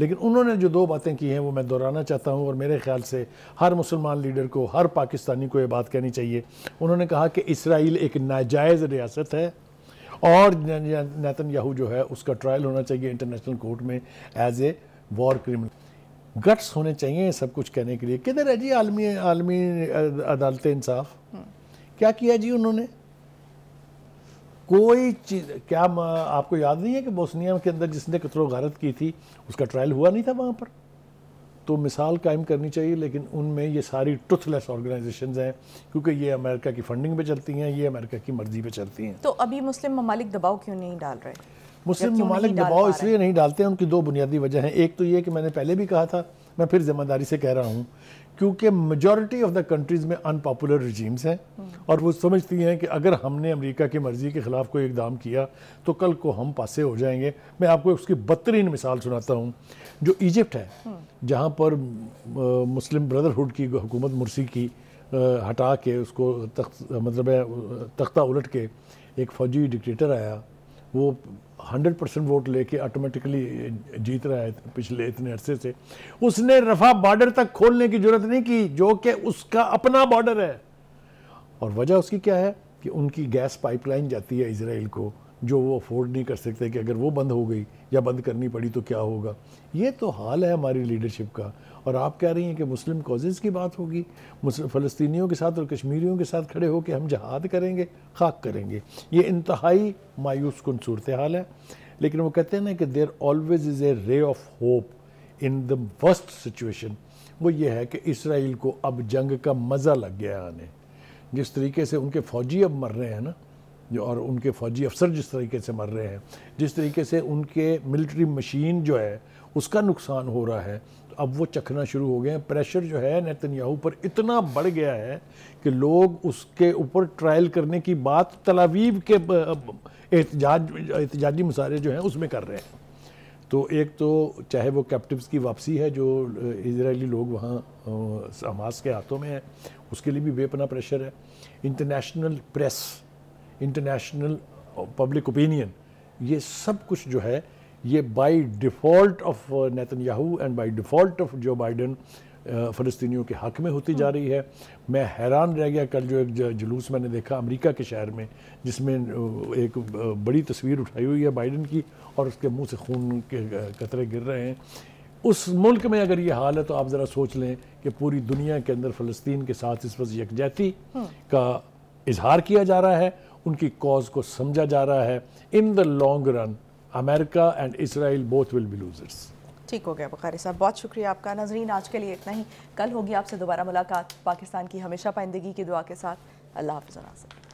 लेकिन उन्होंने जो दो बातें की हैं वो मैं दोहराना चाहता हूँ और मेरे ख्याल से हर मुसलमान लीडर को हर पाकिस्तानी को ये बात कहनी चाहिए उन्होंने कहा कि इसराइल एक नाजायज़ रियासत है और नैतन याहू जो है उसका ट्रायल होना चाहिए इंटरनेशनल कोर्ट में as a war criminal guts होने चाहिए सब कुछ कहने के लिए किधर है जी आलमी आलमी अदालत इंसाफ क्या किया जी उन्होंने कोई चीज़ क्या आपको याद नहीं है कि बोस्निया के अंदर जिसने कतरो गारत की थी उसका ट्रायल हुआ नहीं था वहाँ पर तो मिसाल कायम करनी चाहिए लेकिन उनमें ये सारी टूथलेस ऑर्गेनाइजेशन हैं क्योंकि ये अमेरिका की फंडिंग पे चलती हैं ये अमेरिका की मर्जी पे चलती हैं तो अभी मुस्लिम ममालिक दबाव क्यों नहीं डाल रहे मुस्लिम ममालिक दबाव इसलिए नहीं डालते हैं उनकी दो बुनियादी वजह हैं एक तो ये कि मैंने पहले भी कहा था मैं फिर जिम्मेदारी से कह रहा हूँ क्योंकि मेजॉरिटी ऑफ द कंट्रीज़ में अनपॉपुलर रिजीम्स हैं और वो समझती हैं कि अगर हमने अमेरिका की मर्ज़ी के ख़िलाफ़ कोई इकदाम किया तो कल को हम पासे हो जाएंगे मैं आपको उसकी बदतरीन मिसाल सुनाता हूँ जो इजिप्ट है जहाँ पर मुस्लिम ब्रदरहुड की हुकूमत मुर्सी की हटा के उसको तख्त मतलब तख्ता उलट के एक फ़ौजी डिक्टेटर आया वो हंड्रेड परसेंट वोट लेके ऑटोमेटिकली जीत रहा है पिछले इतने अरसे से उसने रफा बॉर्डर तक खोलने की जरूरत नहीं की जो कि उसका अपना बॉर्डर है और वजह उसकी क्या है कि उनकी गैस पाइपलाइन जाती है इसराइल को जो वो अफोर्ड नहीं कर सकते कि अगर वो बंद हो गई या बंद करनी पड़ी तो क्या होगा ये तो हाल है हमारी लीडरशिप का और आप कह रही हैं कि मुस्लिम कॉजेज़ की बात होगी फ़लस्तियों के साथ और कश्मीरियों के साथ खड़े होकर हम जहाद करेंगे खाक करेंगे ये इंतहाई मायूस कन सूरत हाल है लेकिन वो कहते हैं ना कि देर always is a ray of hope in the worst situation वो ये है कि इसराइल को अब जंग का मज़ा लग गया आने जिस तरीके से उनके फ़ौजी अब मर रहे हैं ना जो और उनके फ़ौजी अफसर जिस तरीके से मर रहे हैं जिस तरीके से उनके मिलिट्री मशीन जो है उसका नुकसान हो रहा है अब वो चखना शुरू हो गए हैं प्रेशर जो है नेतन्याहू पर इतना बढ़ गया है कि लोग उसके ऊपर ट्रायल करने की बात तलावीब के एहतजाज एहतजाजी मुशारे जो हैं उसमें कर रहे हैं तो एक तो चाहे वो कैप्टिव्स की वापसी है जो इसराइली लोग वहाँ हमास के हाथों में है उसके लिए भी बेपना प्रेशर है international press international public opinion ये सब कुछ जो है ये बाई डिफ़ॉल्ट ऑफ याहू and by default of Joe Biden फ़लस्तियों के हक़ में होती जा हम्म। रही है मैं हैरान रह गया कल जो एक जुलूस मैंने देखा अमरीका के शहर में जिसमें एक बड़ी तस्वीर उठाई हुई है बाइडन की और उसके मुँह से खून के कतरे गिर रहे हैं उस मुल्क में अगर ये हाल है तो आप ज़रा सोच लें कि पूरी दुनिया के अंदर फ़लस्तीन के साथ इस वक्त यकजहती हम्म। का इजहार किया जा रहा है उनकी कॉज को समझा जा रहा है in the long run America and Israel both will be losers ठीक हो गया बुखारी साहब बहुत शुक्रिया आपका नजरीन आज के लिए इतना ही कल होगी आपसे दोबारा मुलाकात पाकिस्तान की हमेशा पाइंदगी की दुआ के साथ अल्लाह हाफ